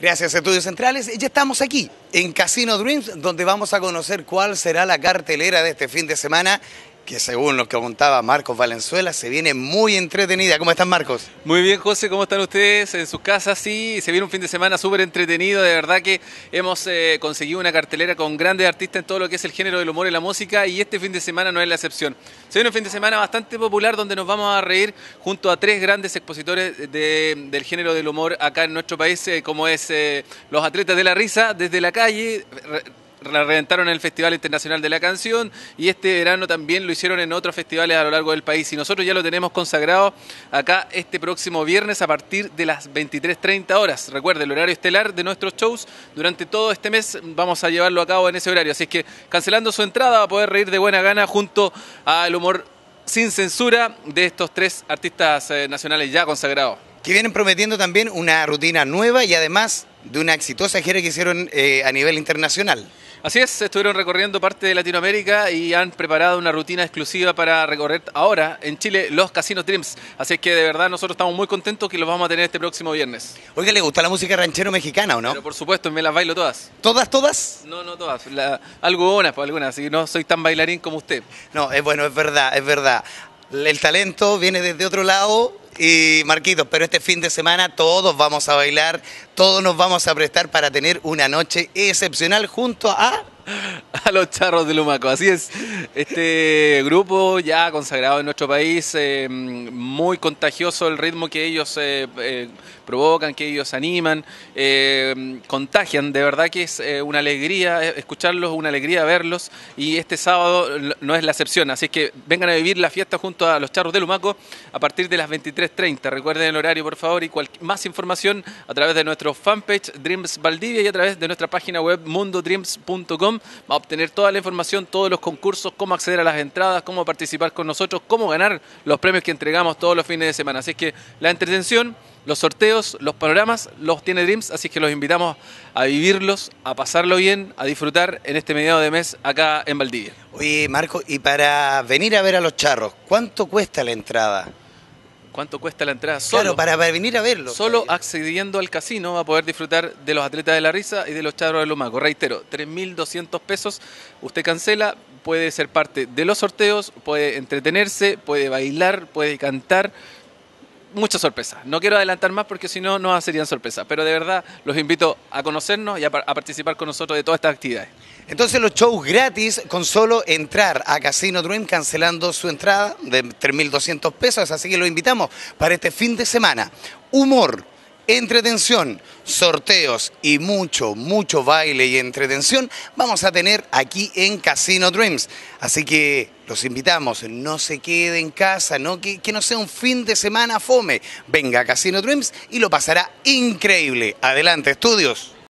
Gracias, Estudios Centrales. Ya estamos aquí en Casino Dreams, donde vamos a conocer cuál será la cartelera de este fin de semana que según lo que contaba Marcos Valenzuela, se viene muy entretenida. ¿Cómo están, Marcos? Muy bien, José, ¿cómo están ustedes en sus casas? Sí, se viene un fin de semana súper entretenido. De verdad que hemos eh, conseguido una cartelera con grandes artistas en todo lo que es el género del humor y la música, y este fin de semana no es la excepción. Se viene un fin de semana bastante popular donde nos vamos a reír junto a tres grandes expositores del género del humor acá en nuestro país, eh, como es eh, los atletas de la risa desde la calle la reventaron en el Festival Internacional de la Canción y este verano también lo hicieron en otros festivales a lo largo del país. Y nosotros ya lo tenemos consagrado acá este próximo viernes a partir de las 23.30 horas. Recuerde, el horario estelar de nuestros shows durante todo este mes vamos a llevarlo a cabo en ese horario. Así que cancelando su entrada va a poder reír de buena gana junto al humor sin censura de estos tres artistas eh, nacionales ya consagrados que vienen prometiendo también una rutina nueva y además de una exitosa gira que hicieron eh, a nivel internacional. Así es, estuvieron recorriendo parte de Latinoamérica y han preparado una rutina exclusiva para recorrer ahora en Chile los Casinos Dreams. Así que de verdad nosotros estamos muy contentos que los vamos a tener este próximo viernes. Oiga, ¿le gusta la música ranchero mexicana o no? Pero por supuesto, me las bailo todas. ¿Todas, todas? No, no todas. algunas, pues, algunas. Así no soy tan bailarín como usted. No, es bueno, es verdad, es verdad. El talento viene desde otro lado, y Marquitos, pero este fin de semana todos vamos a bailar, todos nos vamos a prestar para tener una noche excepcional junto a... A los charros de Lumaco, así es. Este grupo ya consagrado en nuestro país, eh, muy contagioso el ritmo que ellos eh, eh, provocan, que ellos animan, contagian. De verdad que es una alegría escucharlos, una alegría verlos. Y este sábado no es la excepción. Así que vengan a vivir la fiesta junto a los charros de Lumaco a partir de las 23.30. Recuerden el horario, por favor, y más información a través de nuestro fanpage Dreams Valdivia y a través de nuestra página web mundodreams.com. Va a obtener toda la información, todos los concursos, cómo acceder a las entradas, cómo participar con nosotros, cómo ganar los premios que entregamos todos los fines de semana. Así es que la entretención, los sorteos, los panoramas, los tiene Dreams, así que los invitamos a vivirlos, a pasarlo bien, a disfrutar en este mediado de mes acá en Valdivia. Oye, Marco, y para venir a ver a los charros, ¿cuánto cuesta la entrada? cuánto cuesta la entrada solo. Claro, para, venir a verlo. Solo accediendo al casino va a poder disfrutar de los atletas de la risa y de los charros de Lumaco. Reitero, 3.200 pesos. Usted cancela, puede ser parte de los sorteos, puede entretenerse, puede bailar, puede cantar muchas sorpresas. No quiero adelantar más porque si no, no serían sorpresas. Pero de verdad, los invito a conocernos y a, participar con nosotros de todas estas actividades. Entonces, los shows gratis con solo entrar a Casino Dream cancelando su entrada de 3.200 pesos. Así que los invitamos para este fin de semana. Humor entretención, sorteos y mucho, mucho baile y entretención vamos a tener aquí en Casino Dreams. Así que los invitamos, no se quede en casa, no que no sea un fin de semana fome. Venga a Casino Dreams y lo pasará increíble. Adelante, estudios.